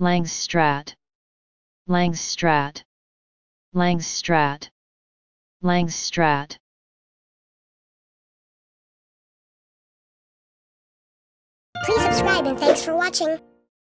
Langstrat. Langstrat. Langstrat. Langstrat. Please subscribe and thanks for watching.